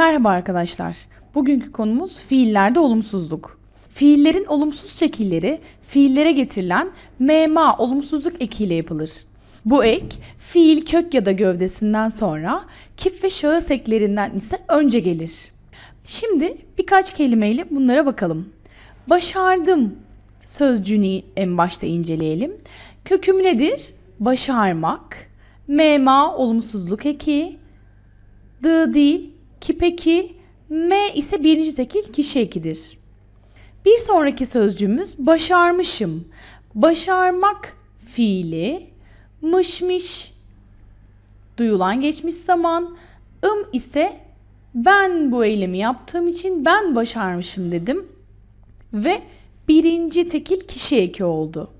Merhaba arkadaşlar. Bugünkü konumuz fiillerde olumsuzluk. Fiillerin olumsuz şekilleri fiillere getirilen mema olumsuzluk ekiyle yapılır. Bu ek fiil kök ya da gövdesinden sonra kip ve şahıs eklerinden ise önce gelir. Şimdi birkaç kelimeyle bunlara bakalım. Başardım sözcüğünü en başta inceleyelim. Köküm nedir? Başarmak. Mema olumsuzluk eki. Dı di peki, M ise birinci tekil kişi ekidir. Bir sonraki sözcüğümüz başarmışım. Başarmak fiili, mışmış duyulan geçmiş zaman, ım ise ben bu eylemi yaptığım için ben başarmışım dedim ve birinci tekil kişi eki oldu.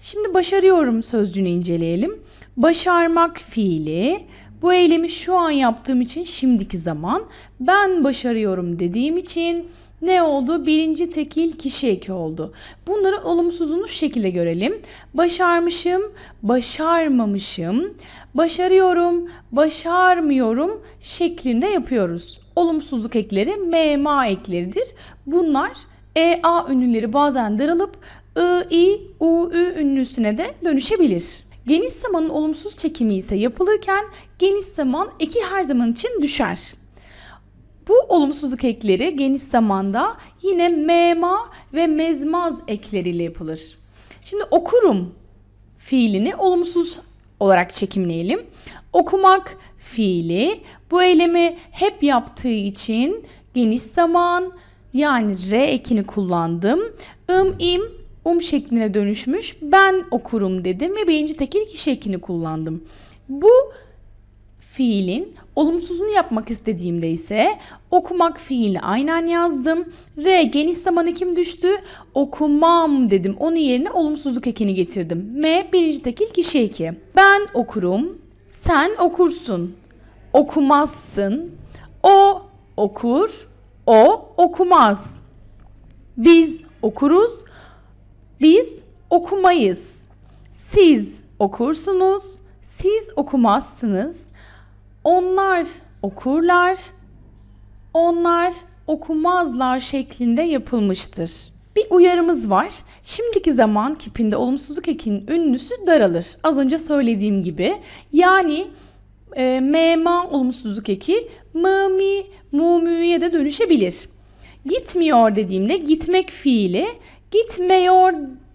Şimdi başarıyorum sözcüğünü inceleyelim. Başarmak fiili, bu eylemi şu an yaptığım için şimdiki zaman, ben başarıyorum dediğim için ne oldu? Birinci tekil kişi eki oldu. Bunları olumsuzluğunu şu şekilde görelim. Başarmışım, başarmamışım, başarıyorum, başarmıyorum şeklinde yapıyoruz. Olumsuzluk ekleri MMA ekleridir. Bunlar EA ünlüleri bazen daralıp I, I, U, Ü ünlüsüne de dönüşebilir. Geniş zamanın olumsuz çekimi ise yapılırken geniş zaman eki her zaman için düşer. Bu olumsuzluk ekleri geniş zamanda yine mema ve mezmaz ekleriyle yapılır. Şimdi okurum fiilini olumsuz olarak çekimleyelim. Okumak fiili bu eylemi hep yaptığı için geniş zaman yani re ekini kullandım. Im im um şekline dönüşmüş. Ben okurum dedim ve birinci tekil kişi ekini kullandım. Bu fiilin olumsuzunu yapmak istediğimde ise okumak fiilini aynen yazdım. R geniş zaman ekim düştü. Okumam dedim. Onun yerine olumsuzluk ekini getirdim. M birinci tekil kişi eki. Ben okurum. Sen okursun. Okumazsın. O okur. O okumaz. Biz okuruz biz okumayız. Siz okursunuz, siz okumazsınız. Onlar okurlar, onlar okumazlar şeklinde yapılmıştır. Bir uyarımız var. Şimdiki zaman kipinde olumsuzluk ekinin ünlüsü daralır. Az önce söylediğim gibi. Yani e, mema olumsuzluk eki mımi mumüye de dönüşebilir. Gitmiyor dediğimde gitmek fiili gitmiyor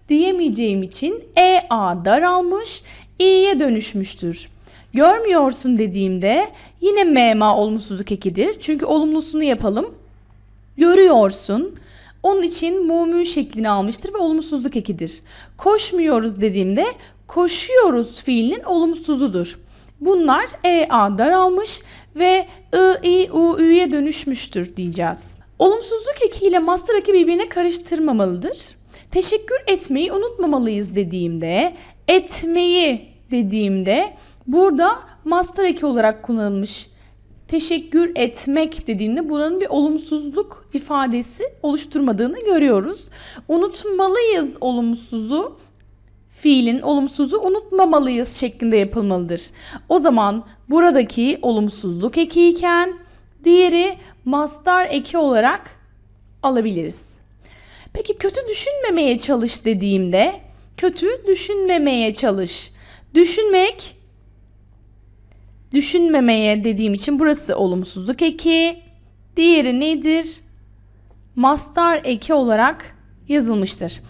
diyemeyeceğim için EA daralmış, İ'ye dönüşmüştür. Görmüyorsun dediğimde yine MMA olumsuzluk ekidir. Çünkü olumlusunu yapalım. Görüyorsun. Onun için mumü şeklini almıştır ve olumsuzluk ekidir. Koşmuyoruz dediğimde koşuyoruz fiilinin olumsuzudur. Bunlar EA daralmış ve I, I, U, Ü'ye dönüşmüştür diyeceğiz. Olumsuzluk ekiyle master eki birbirine karıştırmamalıdır. Teşekkür etmeyi unutmamalıyız dediğimde, etmeyi dediğimde burada master eki olarak kullanılmış. Teşekkür etmek dediğimde buranın bir olumsuzluk ifadesi oluşturmadığını görüyoruz. Unutmalıyız olumsuzu fiilin olumsuzu unutmamalıyız şeklinde yapılmalıdır. O zaman buradaki olumsuzluk ekiyken diğeri mastar eki olarak alabiliriz. Peki kötü düşünmemeye çalış dediğimde kötü düşünmemeye çalış. Düşünmek düşünmemeye dediğim için burası olumsuzluk eki. Diğeri nedir? Mastar eki olarak yazılmıştır.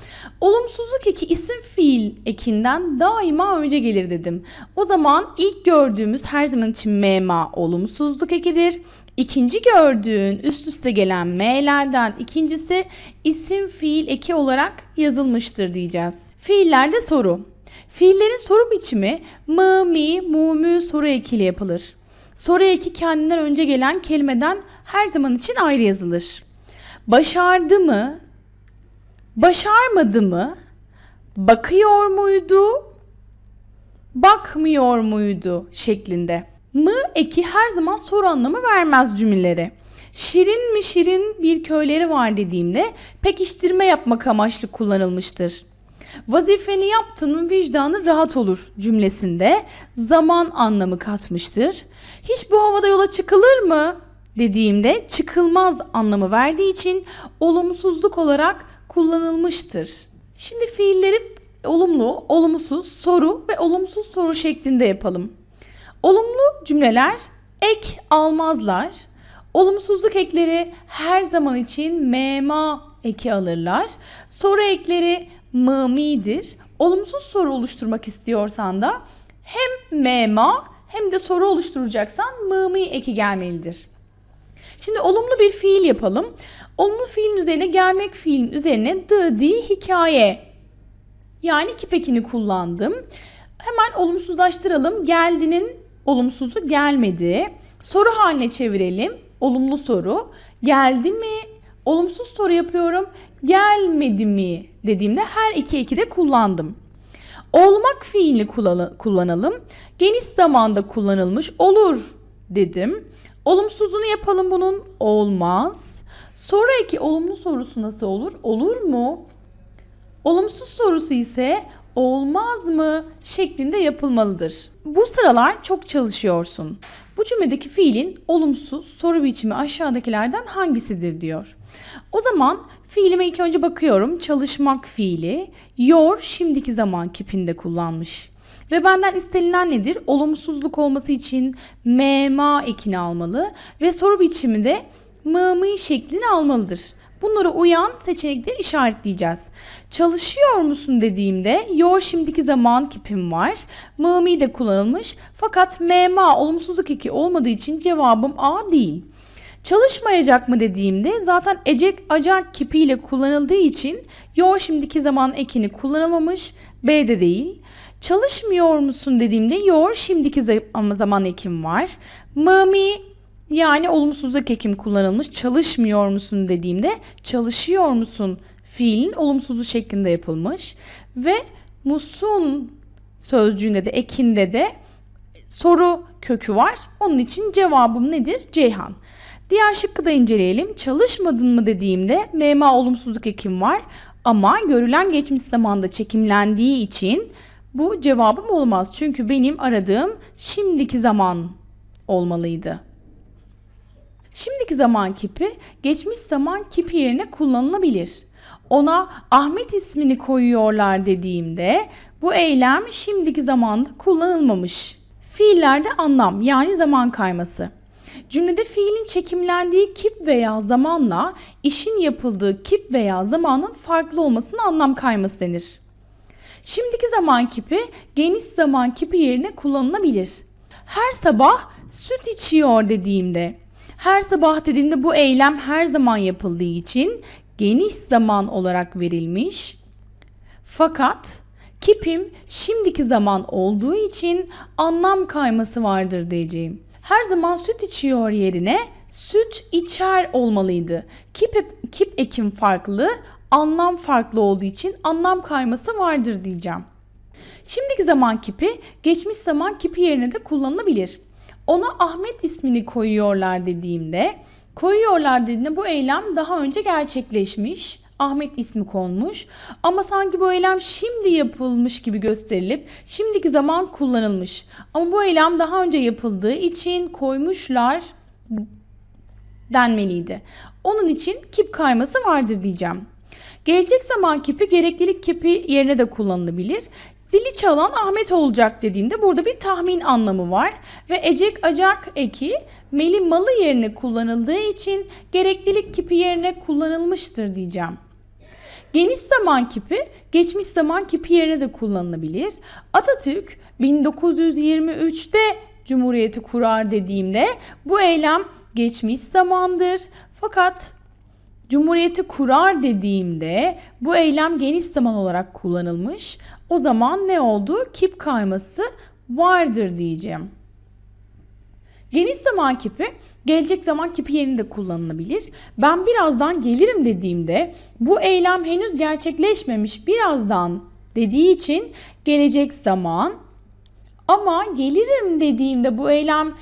Olumsuzluk eki isim fiil ekinden daima önce gelir dedim. O zaman ilk gördüğümüz her zaman için mema olumsuzluk ekidir. İkinci gördüğün üst üste gelen m'lerden ikincisi isim fiil eki olarak yazılmıştır diyeceğiz. Fiillerde soru. Fiillerin soru biçimi mı, mi, mu, mü soru ekiyle yapılır. Soru eki kendinden önce gelen kelimeden her zaman için ayrı yazılır. Başardı mı, Başarmadı mı? Bakıyor muydu? Bakmıyor muydu şeklinde. Mı eki her zaman soru anlamı vermez cümleleri. Şirin mi şirin bir köyleri var dediğimde pekiştirme yapmak amaçlı kullanılmıştır. Vazifeni yaptın mı vicdanı rahat olur cümlesinde zaman anlamı katmıştır. Hiç bu havada yola çıkılır mı dediğimde çıkılmaz anlamı verdiği için olumsuzluk olarak kullanılmıştır. Şimdi fiilleri olumlu, olumsuz, soru ve olumsuz soru şeklinde yapalım. Olumlu cümleler ek almazlar. Olumsuzluk ekleri her zaman için mema eki alırlar. Soru ekleri mamidir. Olumsuz soru oluşturmak istiyorsan da hem mema hem de soru oluşturacaksan mami eki gelmelidir. Şimdi olumlu bir fiil yapalım. Olumlu fiilin üzerine gelmek fiilin üzerine the, di, hikaye. Yani kipekini kullandım. Hemen olumsuzlaştıralım. Geldinin olumsuzu gelmedi. Soru haline çevirelim. Olumlu soru. Geldi mi? Olumsuz soru yapıyorum. Gelmedi mi dediğimde her iki iki de kullandım. Olmak fiilini kullanalım. Geniş zamanda kullanılmış olur dedim. Olumsuzunu yapalım bunun. Olmaz. Sonraki olumlu sorusu nasıl olur? Olur mu? Olumsuz sorusu ise olmaz mı şeklinde yapılmalıdır. Bu sıralar çok çalışıyorsun. Bu cümledeki fiilin olumsuz soru biçimi aşağıdakilerden hangisidir diyor. O zaman fiilime ilk önce bakıyorum. Çalışmak fiili yor şimdiki zaman kipinde kullanmış. Ve benden istenilen nedir? Olumsuzluk olması için mema ekini almalı ve soru biçimi de mı şeklini almalıdır. Bunlara uyan seçenekleri işaretleyeceğiz. Çalışıyor musun dediğimde your şimdiki zaman kipim var. Mımi de kullanılmış fakat mema olumsuzluk eki olmadığı için cevabım A değil. Çalışmayacak mı dediğimde zaten ecek acar kipiyle kullanıldığı için your şimdiki zaman ekini kullanılmamış B de değil. Çalışmıyor musun dediğimde yor şimdiki zaman ekim var. Mami yani olumsuzluk ekim kullanılmış. Çalışmıyor musun dediğimde çalışıyor musun fiilin olumsuzu şeklinde yapılmış. Ve musun sözcüğünde de ekinde de soru kökü var. Onun için cevabım nedir? Ceyhan. Diğer şıkkı da inceleyelim. Çalışmadın mı dediğimde MMA olumsuzluk ekim var. Ama görülen geçmiş zamanda çekimlendiği için bu cevabım olmaz çünkü benim aradığım şimdiki zaman olmalıydı. Şimdiki zaman kipi geçmiş zaman kipi yerine kullanılabilir. Ona Ahmet ismini koyuyorlar dediğimde bu eylem şimdiki zamanda kullanılmamış. Fiillerde anlam yani zaman kayması. Cümlede fiilin çekimlendiği kip veya zamanla işin yapıldığı kip veya zamanın farklı olmasına anlam kayması denir. Şimdiki zaman kipi geniş zaman kipi yerine kullanılabilir. Her sabah süt içiyor dediğimde, her sabah dediğimde bu eylem her zaman yapıldığı için geniş zaman olarak verilmiş. Fakat kipim şimdiki zaman olduğu için anlam kayması vardır diyeceğim. Her zaman süt içiyor yerine süt içer olmalıydı. Kip, kip ekim farklı, anlam farklı olduğu için anlam kayması vardır diyeceğim. Şimdiki zaman kipi geçmiş zaman kipi yerine de kullanılabilir. Ona Ahmet ismini koyuyorlar dediğimde koyuyorlar dediğinde bu eylem daha önce gerçekleşmiş. Ahmet ismi konmuş ama sanki bu eylem şimdi yapılmış gibi gösterilip şimdiki zaman kullanılmış. Ama bu eylem daha önce yapıldığı için koymuşlar denmeliydi. Onun için kip kayması vardır diyeceğim. Gelecek zaman kipi gereklilik kipi yerine de kullanılabilir. Zili çalan Ahmet olacak dediğimde burada bir tahmin anlamı var. Ve ecek acak eki meli malı yerine kullanıldığı için gereklilik kipi yerine kullanılmıştır diyeceğim. Geniş zaman kipi geçmiş zaman kipi yerine de kullanılabilir. Atatürk 1923'te Cumhuriyeti kurar dediğimde bu eylem geçmiş zamandır. Fakat Cumhuriyeti kurar dediğimde bu eylem geniş zaman olarak kullanılmış. O zaman ne oldu? Kip kayması vardır diyeceğim. Geniş zaman kipi, gelecek zaman kipi yerinde kullanılabilir. Ben birazdan gelirim dediğimde bu eylem henüz gerçekleşmemiş birazdan dediği için gelecek zaman ama gelirim dediğimde bu eylem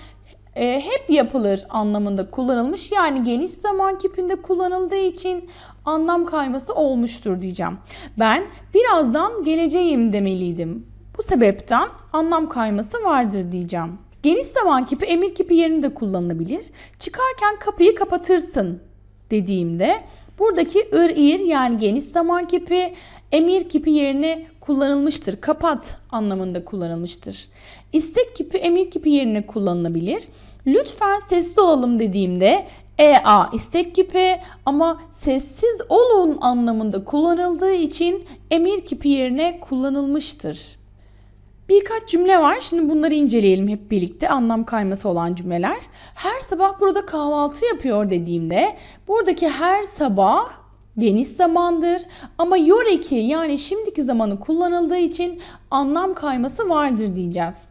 e, hep yapılır anlamında kullanılmış. Yani geniş zaman kipinde kullanıldığı için anlam kayması olmuştur diyeceğim. Ben birazdan geleceğim demeliydim. Bu sebepten anlam kayması vardır diyeceğim. Geniş zaman kipi emir kipi yerinde kullanılabilir. Çıkarken kapıyı kapatırsın dediğimde buradaki ır ir yani geniş zaman kipi emir kipi yerine kullanılmıştır. Kapat anlamında kullanılmıştır. İstek kipi emir kipi yerine kullanılabilir. Lütfen sessiz olalım dediğimde EA istek kipi ama sessiz olun anlamında kullanıldığı için emir kipi yerine kullanılmıştır. Birkaç cümle var. Şimdi bunları inceleyelim hep birlikte. Anlam kayması olan cümleler. Her sabah burada kahvaltı yapıyor dediğimde buradaki her sabah geniş zamandır ama yoreki yani şimdiki zamanı kullanıldığı için anlam kayması vardır diyeceğiz.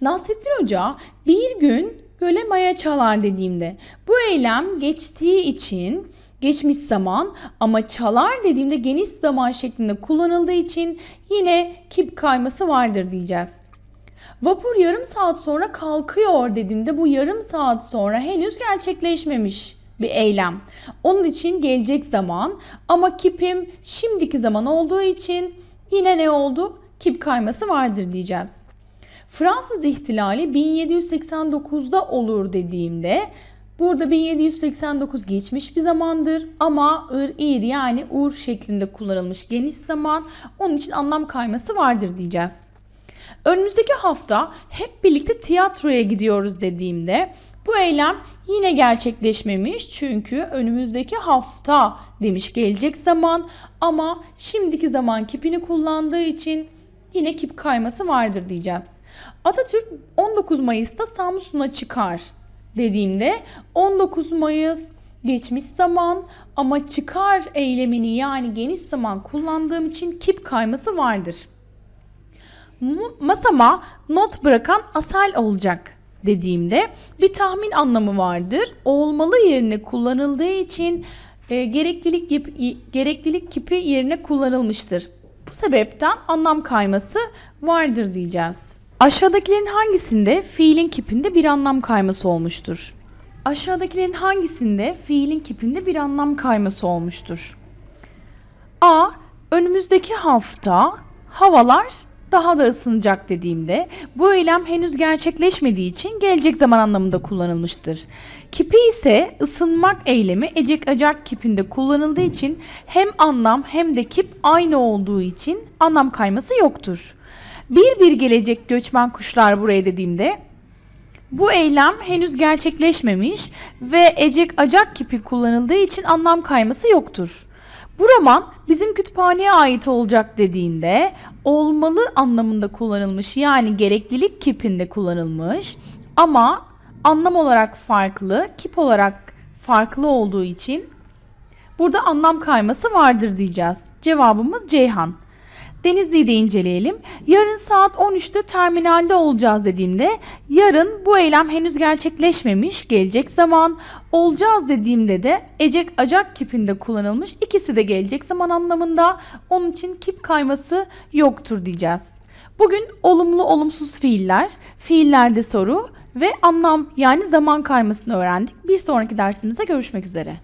Nasrettin Hoca bir gün göle maya çalar dediğimde bu eylem geçtiği için geçmiş zaman ama çalar dediğimde geniş zaman şeklinde kullanıldığı için yine kip kayması vardır diyeceğiz. Vapur yarım saat sonra kalkıyor dediğimde bu yarım saat sonra henüz gerçekleşmemiş bir eylem. Onun için gelecek zaman ama kipim şimdiki zaman olduğu için yine ne oldu? Kip kayması vardır diyeceğiz. Fransız ihtilali 1789'da olur dediğimde Burada 1789 geçmiş bir zamandır ama ır ir yani ur şeklinde kullanılmış geniş zaman onun için anlam kayması vardır diyeceğiz. Önümüzdeki hafta hep birlikte tiyatroya gidiyoruz dediğimde bu eylem yine gerçekleşmemiş çünkü önümüzdeki hafta demiş gelecek zaman ama şimdiki zaman kipini kullandığı için yine kip kayması vardır diyeceğiz. Atatürk 19 Mayıs'ta Samsun'a çıkar dediğimde 19 Mayıs geçmiş zaman ama çıkar eylemini yani geniş zaman kullandığım için kip kayması vardır. Masama not bırakan asal olacak dediğimde bir tahmin anlamı vardır. Olmalı yerine kullanıldığı için e, gereklilik gereklilik kipi yerine kullanılmıştır. Bu sebepten anlam kayması vardır diyeceğiz. Aşağıdakilerin hangisinde fiilin kipinde bir anlam kayması olmuştur? Aşağıdakilerin hangisinde fiilin kipinde bir anlam kayması olmuştur? A. Önümüzdeki hafta havalar daha da ısınacak dediğimde bu eylem henüz gerçekleşmediği için gelecek zaman anlamında kullanılmıştır. Kipi ise ısınmak eylemi ecek acak kipinde kullanıldığı için hem anlam hem de kip aynı olduğu için anlam kayması yoktur. Bir bir gelecek göçmen kuşlar buraya dediğimde bu eylem henüz gerçekleşmemiş ve ecek acak kipi kullanıldığı için anlam kayması yoktur. Bu roman bizim kütüphaneye ait olacak dediğinde olmalı anlamında kullanılmış yani gereklilik kipinde kullanılmış ama anlam olarak farklı, kip olarak farklı olduğu için burada anlam kayması vardır diyeceğiz. Cevabımız Ceyhan. Denizli'yi de inceleyelim. Yarın saat 13'te terminalde olacağız dediğimde yarın bu eylem henüz gerçekleşmemiş. Gelecek zaman olacağız dediğimde de ecek acak kipinde kullanılmış. ikisi de gelecek zaman anlamında. Onun için kip kayması yoktur diyeceğiz. Bugün olumlu olumsuz fiiller, fiillerde soru ve anlam yani zaman kaymasını öğrendik. Bir sonraki dersimizde görüşmek üzere.